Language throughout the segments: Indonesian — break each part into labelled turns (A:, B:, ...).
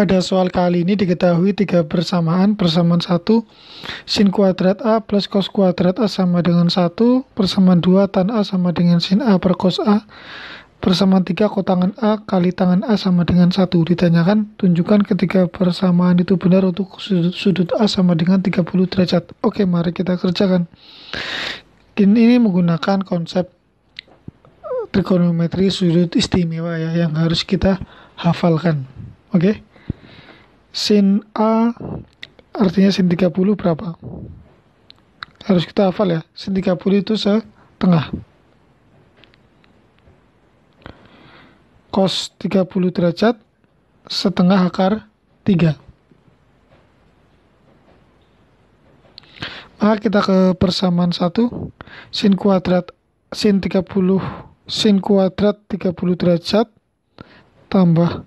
A: Pada soal kali ini diketahui tiga persamaan. Persamaan satu sin kuadrat A plus cos kuadrat A sama dengan satu, Persamaan dua tan A sama dengan sin A per cos A. Persamaan 3, kotangan A kali tangan A sama dengan satu. Ditanyakan, tunjukkan ketiga persamaan itu benar untuk sudut, sudut A sama dengan 30 derajat. Oke, mari kita kerjakan. Ini menggunakan konsep eh, trigonometri sudut istimewa ya yang harus kita hafalkan. Oke. Okay? sin A artinya sin 30 berapa? Harus kita hafal ya. Sin 30 itu setengah. Cos 30 derajat setengah akar 3. Maka kita ke persamaan 1. Sin kuadrat sin 30 sin kuadrat 30 derajat tambah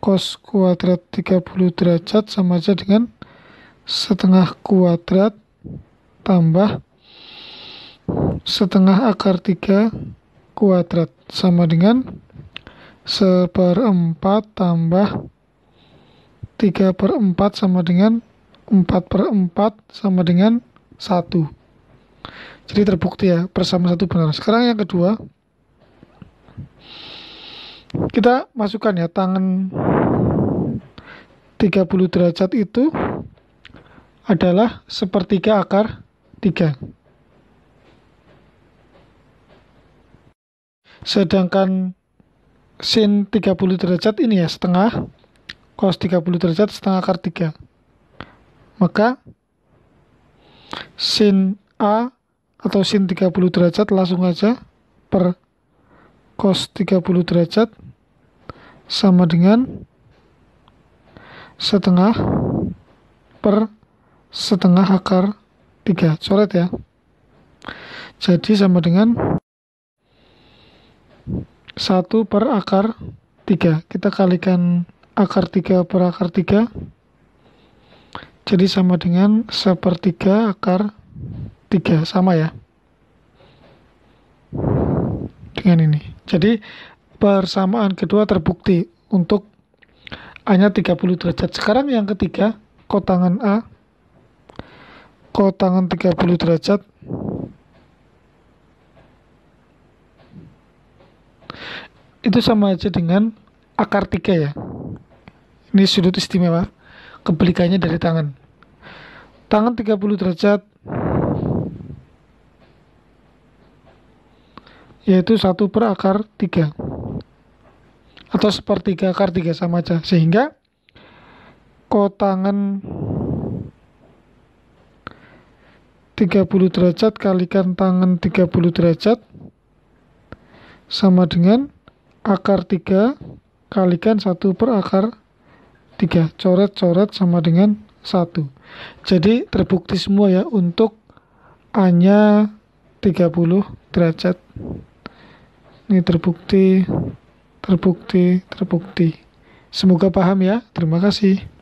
A: cos kuadrat 30 derajat sama saja dengan setengah kuadrat tambah setengah akar 3 kuadrat sama dengan seperempat tambah 3 per 4 sama dengan 4 per 4 sama dengan 1 jadi terbukti ya bersama satu benar sekarang yang kedua kita masukkan ya tangan 30 derajat itu adalah sepertiga akar 3. Sedangkan sin 30 derajat ini ya setengah cos 30 derajat setengah akar 3. Maka sin A atau sin 30 derajat langsung aja per cos 30 derajat sama dengan setengah per setengah akar 3 coret ya jadi sama dengan 1 per akar 3 kita kalikan akar 3 per akar 3 jadi sama dengan sepertiga akar 3 sama ya dengan ini jadi persamaan kedua terbukti untuk hanya 30 derajat. Sekarang yang ketiga, kotangan A kotangan 30 derajat itu sama aja dengan akar 3 ya. Ini sudut istimewa kebalikannya dari tangan. Tangan 30 derajat yaitu 1 per akar 3 atau sepertiga akar 3 sama aja sehingga kotangan 30 derajat kalikan tangan 30 derajat sama dengan akar 3 kalikan 1 per akar 3 coret-coret sama dengan 1 jadi terbukti semua ya untuk hanya 30 derajat ini terbukti, terbukti, terbukti. Semoga paham ya. Terima kasih.